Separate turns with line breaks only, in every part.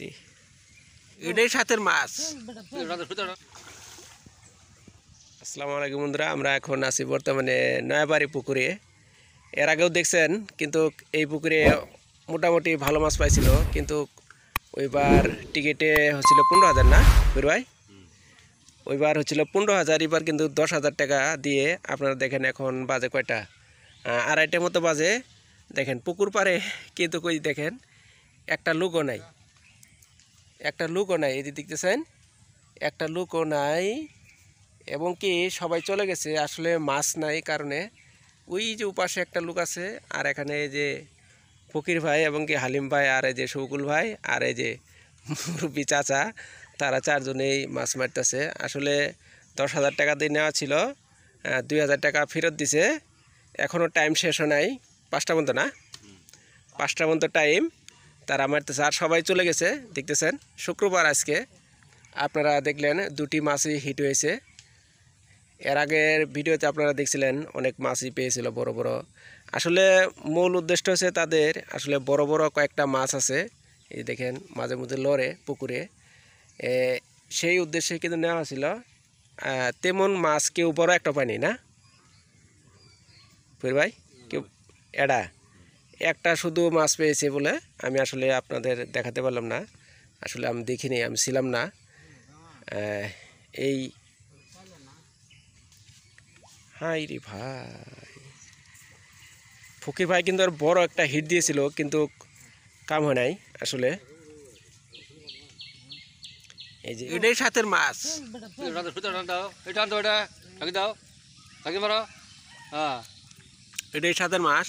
রে এটাই সাথের মাছ আসসালামু আলাইকুম বন্ধুরা আমরা এখন আছি বর্তমানে নয়াবাড়ি পুকুরে এর আগেও দেখছেন কিন্তু এই পুকুরে মোটামুটি ভালো মাছ পাইছিল কিন্তু ওইবার টিকিটে হচ্ছিল পনেরো হাজার না বেরোয় ওইবার হচ্ছিল পনেরো হাজার এবার কিন্তু দশ হাজার টাকা দিয়ে আপনারা দেখেন এখন বাজে কয়টা আড়াইটার মতো বাজে দেখেন পুকুর পারে কিন্তু কই দেখেন একটা লুকও নাই একটা লুকও নাই যে দেখতেছেন একটা লুকও নাই এবং কি সবাই চলে গেছে আসলে মাছ নাই কারণে ওই যে উপাশে একটা লুক আছে আর এখানে এই যে ফকির ভাই এবং কি হালিম ভাই আর এই যে শৌকুল ভাই আর এই যে মুরব্বী চাচা তারা চারজনেই মাছ মারতেছে আসলে দশ হাজার টাকা দিয়ে নেওয়া ছিল দুই হাজার টাকা ফেরত দিছে এখনও টাইম শেষ নাই পাঁচটা পর্যন্ত না পাঁচটা পর্যন্ত টাইম তারা মারতেছে আর সবাই চলে গেছে দেখতেছেন শুক্রবার আজকে আপনারা দেখলেন দুটি মাছই হিট হয়েছে এর আগের ভিডিওতে আপনারা দেখছিলেন অনেক মাছই পেয়েছিল বড় বড় আসলে মূল উদ্দেশ্য হচ্ছে তাদের আসলে বড় বড় কয়েকটা মাছ আছে এই দেখেন মাঝে মধ্যে লড়ে পুকুরে সেই উদ্দেশ্যে কিন্তু নেওয়া হয়েছিল তেমন মাছ কেউ বড় একটা পানি না ফুর ভাই কেউ এডা একটা শুধু মাছ পেয়েছে বলে আমি আসলে আপনাদের দেখাতে পারলাম না আসলে আমি দেখিনি আমি ছিলাম না এই হাই রে ভাই ফকির ভাই কিন্তু আর বড় একটা হিট দিয়েছিল কিন্তু কাম হয় নাই আসলে এই যে এটাই সাথের মাছ এটাই সাথের মাছ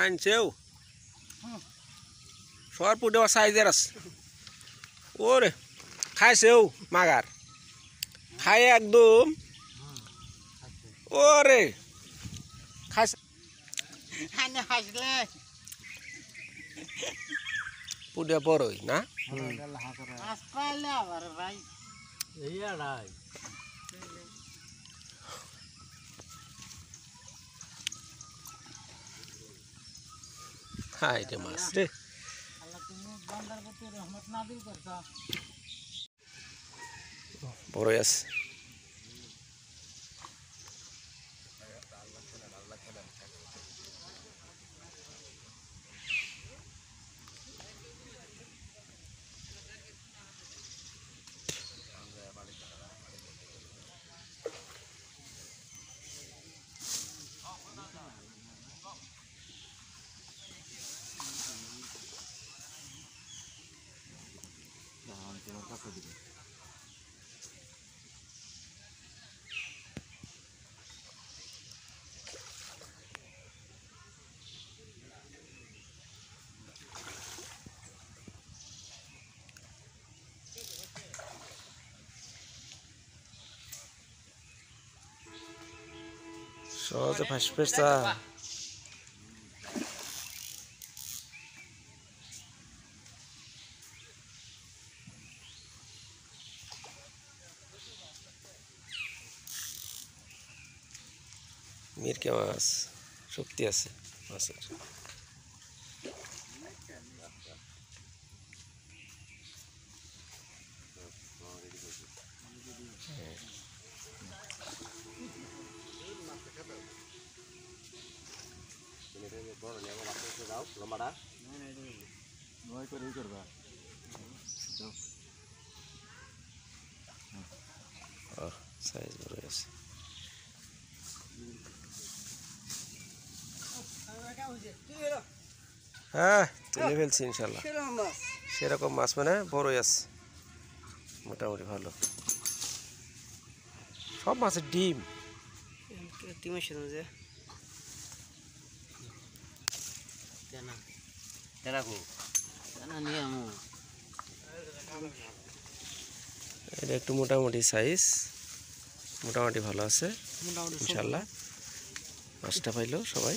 আনছেও সরপুর দেওয়া সাইজের আছে ওরে খাইছেও মাগার খাই একদম ওরে খাইছে পুডিয়া বড়ই না はいますねボロヤス 바꿔드려. সহজে ফাঁসি পেছা মিরকে মাছ শক্তি আছে মাছের লম্বাটা নয় করে করবা সাইজ বড় আছে হ্যাঁ তুলে ফেলছি ইনশাল্লাহ সেরকম মাছ মানে বড়ই আছে মোটামুটি ভালো সব মাছের ডিম এটা একটু মোটামুটি সাইজ মোটামুটি ভালো আছে ইনশাল্লাহ মাছটা পাইলো সবাই